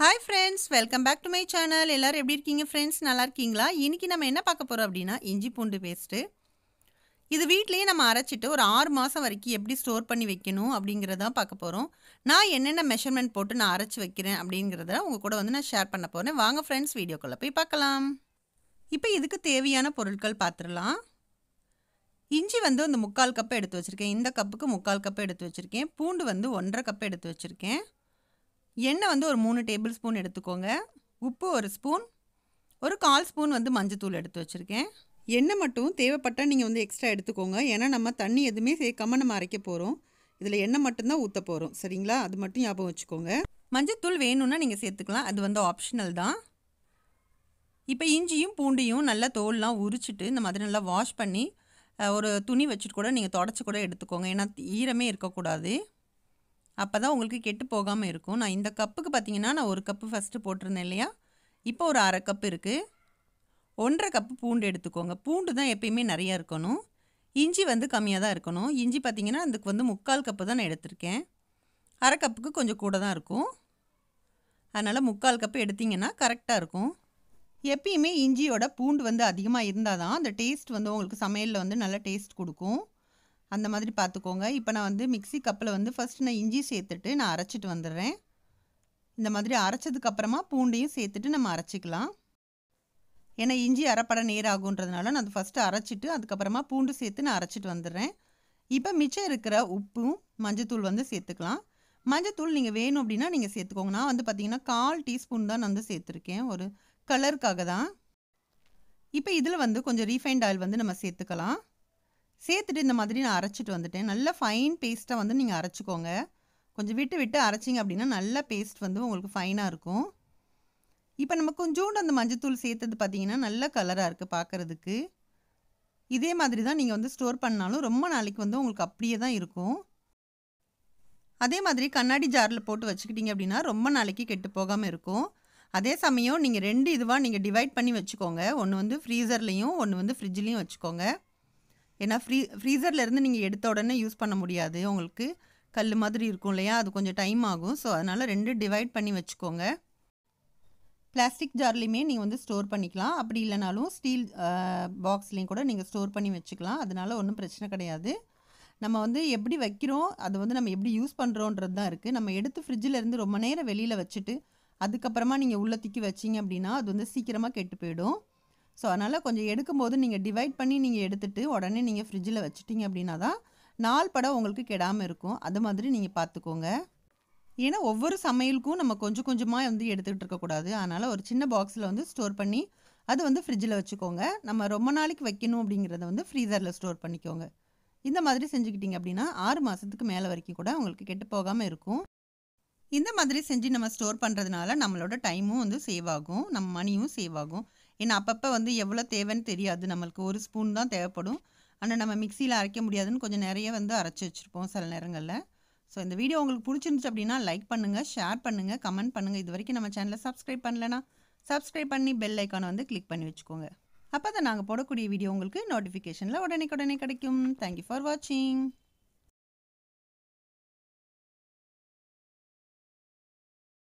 hi friends welcome back to my channel எல்லோரும் எப்படி இருக்கீங்க ஃப்ரெண்ட்ஸ் நல்லா இருக்கீங்களா இன்றைக்கி நம்ம என்ன பார்க்க போகிறோம் அப்படின்னா இஞ்சி பூண்டு பேஸ்ட்டு இது வீட்லேயே நம்ம அரைச்சிட்டு ஒரு ஆறு மாதம் வரைக்கும் எப்படி ஸ்டோர் பண்ணி வைக்கணும் அப்படிங்கிறதான் பார்க்க போகிறோம் நான் என்னென்ன மெஷர்மெண்ட் போட்டு நான் அரைச்சி வைக்கிறேன் அப்படிங்கிறத உங்கள் கூட வந்து நான் ஷேர் பண்ண போகிறேன் வாங்க ஃப்ரெண்ட்ஸ் வீடியோக்குள்ளே போய் பார்க்கலாம் இப்போ இதுக்கு தேவையான பொருட்கள் பார்த்துடலாம் இஞ்சி வந்து அந்த முக்கால் கப்பை எடுத்து வச்சுருக்கேன் இந்த கப்புக்கு முக்கால் கப்பை எடுத்து வச்சுருக்கேன் பூண்டு வந்து ஒன்றரை கப்பை எடுத்து வச்சுருக்கேன் எண்ணெய் வந்து ஒரு மூணு டேபிள் ஸ்பூன் எடுத்துக்கோங்க உப்பு ஒரு ஸ்பூன் ஒரு கால் ஸ்பூன் வந்து மஞ்சத்தூள் எடுத்து வச்சுருக்கேன் எண்ணெய் மட்டும் தேவைப்பட்டால் நீங்கள் வந்து எக்ஸ்ட்ரா எடுத்துக்கோங்க ஏன்னா நம்ம தண்ணி எதுவுமே சேர்க்காம நம்ம அரைக்க போகிறோம் இதில் எண்ணெய் மட்டும்தான் ஊற்ற போகிறோம் சரிங்களா அது மட்டும் ஞாபகம் வச்சுக்கோங்க மஞ்சத்தூள் வேணும்னா நீங்கள் சேர்த்துக்கலாம் அது வந்து ஆப்ஷனல் தான் இப்போ இஞ்சியும் பூண்டியும் நல்லா தோல்லாம் உரிச்சிட்டு இந்த மாதிரி நல்லா வாஷ் பண்ணி ஒரு துணி வச்சுட்டு கூட நீங்கள் தொடச்சி கூட எடுத்துக்கோங்க ஏன்னா ஈரமே இருக்கக்கூடாது அப்போ தான் உங்களுக்கு கெட்டு போகாமல் இருக்கும் நான் இந்த கப்புக்கு பார்த்தீங்கன்னா நான் ஒரு கப்பு ஃபஸ்ட்டு போட்டிருந்தேன் இல்லையா இப்போ ஒரு அரை கப் இருக்குது ஒன்றரை கப்பு பூண்டு எடுத்துக்கோங்க பூண்டு தான் எப்பயுமே நிறையா இருக்கணும் இஞ்சி வந்து கம்மியாக தான் இருக்கணும் இஞ்சி பார்த்திங்கன்னா அதுக்கு வந்து முக்கால் கப்பு தான் நான் எடுத்திருக்கேன் அரை கப்புக்கு கொஞ்சம் கூட தான் இருக்கும் அதனால் முக்கால் கப்பு எடுத்திங்கன்னா கரெக்டாக இருக்கும் எப்பயுமே இஞ்சியோட பூண்டு வந்து அதிகமாக இருந்தால் தான் அந்த டேஸ்ட் வந்து உங்களுக்கு சமையலில் வந்து நல்ல டேஸ்ட் கொடுக்கும் அந்த மாதிரி பார்த்துக்கோங்க இப்போ நான் வந்து மிக்சி கப்பில் வந்து ஃபஸ்ட்டு நான் இஞ்சி சேர்த்துட்டு நான் அரைச்சிட்டு வந்துடுறேன் இந்த மாதிரி அரைச்சதுக்கப்புறமா பூண்டையும் சேர்த்துட்டு நம்ம அரைச்சிக்கலாம் ஏன்னா இஞ்சி அரைப்பட நேராகுன்றதுனால நான் அது ஃபஸ்ட்டு அரைச்சிட்டு அதுக்கப்புறமா பூண்டு சேர்த்து நான் அரைச்சிட்டு வந்துடுறேன் இப்போ மிச்சம் இருக்கிற உப்பும் மஞ்சத்தூள் வந்து சேர்த்துக்கலாம் மஞ்சத்தூள் நீங்கள் வேணும் அப்படின்னா நீங்கள் சேர்த்துக்கோங்க நான் வந்து பார்த்தீங்கன்னா கால் டீஸ்பூன் தான் நான் வந்து சேர்த்துருக்கேன் ஒரு கலருக்காக தான் இப்போ இதில் வந்து கொஞ்சம் ரீஃபைண்ட் ஆயில் வந்து நம்ம சேர்த்துக்கலாம் சேர்த்துட்டு இந்த மாதிரி நான் அரைச்சிட்டு வந்துட்டேன் நல்ல ஃபைன் பேஸ்ட்டை வந்து நீங்கள் அரைச்சிக்கோங்க கொஞ்சம் விட்டு விட்டு அரைச்சிங்க அப்படின்னா நல்ல பேஸ்ட் வந்து உங்களுக்கு ஃபைனாக இருக்கும் இப்போ நம்ம கொஞ்சோண்டு அந்த மஞ்சத்தூள் சேர்த்தது பார்த்திங்கன்னா நல்ல கலராக இருக்குது பார்க்குறதுக்கு இதே மாதிரி தான் நீங்கள் வந்து ஸ்டோர் பண்ணாலும் ரொம்ப நாளைக்கு வந்து உங்களுக்கு அப்படியே தான் இருக்கும் அதே மாதிரி கண்ணாடி ஜாரில் போட்டு வச்சுக்கிட்டிங்க அப்படின்னா ரொம்ப நாளைக்கு கெட்டு போகாமல் இருக்கும் அதே சமயம் நீங்கள் ரெண்டு இதுவாக நீங்கள் டிவைட் பண்ணி வச்சுக்கோங்க ஒன்று வந்து ஃப்ரீசர்லேயும் ஒன்று வந்து ஃப்ரிட்ஜ்லேயும் வச்சுக்கோங்க ஏன்னா ஃப்ரீ ஃப்ரீசர்லேருந்து நீங்கள் எடுத்த உடனே யூஸ் பண்ண முடியாது உங்களுக்கு கல் மாதிரி இருக்கும் இல்லையா அது கொஞ்சம் டைம் ஆகும் ஸோ அதனால் ரெண்டு டிவைட் பண்ணி வச்சுக்கோங்க பிளாஸ்டிக் ஜார்லேயுமே நீங்கள் வந்து ஸ்டோர் பண்ணிக்கலாம் அப்படி இல்லைனாலும் ஸ்டீல் பாக்ஸ்லேயும் கூட நீங்கள் ஸ்டோர் பண்ணி வச்சுக்கலாம் அதனால் ஒன்றும் பிரச்சனை கிடையாது நம்ம வந்து எப்படி வைக்கிறோம் அது வந்து நம்ம எப்படி யூஸ் பண்ணுறோன்றது தான் இருக்குது நம்ம எடுத்து ஃப்ரிட்ஜில் இருந்து ரொம்ப நேரம் வெளியில் வச்சுட்டு அதுக்கப்புறமா நீங்கள் உள்ள தூக்கி வச்சிங்க அப்படின்னா அது வந்து சீக்கிரமாக கெட்டு போயிடும் ஸோ அதனால் கொஞ்சம் எடுக்கும்போது நீங்கள் டிவைட் பண்ணி நீங்கள் எடுத்துகிட்டு உடனே நீங்கள் ஃப்ரிட்ஜில் வச்சுட்டிங்க அப்படின்னா தான் நாள் படம் உங்களுக்கு கெடாமல் இருக்கும் அது மாதிரி நீங்கள் பார்த்துக்கோங்க ஏன்னா ஒவ்வொரு சமையலுக்கும் நம்ம கொஞ்சம் கொஞ்சமாக வந்து எடுத்துக்கிட்டு இருக்கக்கூடாது அதனால் ஒரு சின்ன பாக்ஸில் வந்து ஸ்டோர் பண்ணி அது வந்து ஃப்ரிட்ஜில் வச்சுக்கோங்க நம்ம ரொம்ப நாளைக்கு வைக்கணும் அப்படிங்கிறத வந்து ஃப்ரீசரில் ஸ்டோர் பண்ணிக்கோங்க இந்த மாதிரி செஞ்சுக்கிட்டிங்க அப்படின்னா ஆறு மாதத்துக்கு மேலே வரைக்கும் கூட உங்களுக்கு கெட்டு போகாமல் இருக்கும் இந்த மாதிரி செஞ்சு நம்ம ஸ்டோர் பண்ணுறதுனால நம்மளோட டைமும் வந்து சேவ் ஆகும் நம்ம மணியும் சேவ் ஆகும் ஏன்னா அப்பப்போ வந்து எவ்வளோ தேவைன்னு தெரியாது நம்மளுக்கு ஒரு ஸ்பூன் தான் தேவைப்படும் ஆனால் நம்ம மிக்சியில் அரைக்க முடியாதுன்னு கொஞ்சம் நிறைய வந்து அரைச்சி வச்சுருப்போம் சில நேரங்களில் ஸோ இந்த வீடியோ உங்களுக்கு பிடிச்சிருந்துச்சு அப்படின்னா லைக் பண்ணுங்கள் ஷேர் பண்ணுங்கள் கமெண்ட் பண்ணுங்கள் இது வரைக்கும் நம்ம சேனலை சப்ஸ்கிரைப் பண்ணலன்னா சப்ஸ்கிரைப் பண்ணி பெல் ஐக்கானை வந்து கிளிக் பண்ணி வச்சுக்கோங்க அப்போ தான் நாங்கள் போடக்கூடிய வீடியோ உங்களுக்கு நோட்டிஃபிகேஷனில் உடனே உடனே கிடைக்கும் தேங்க்யூ ஃபார் வாட்சிங்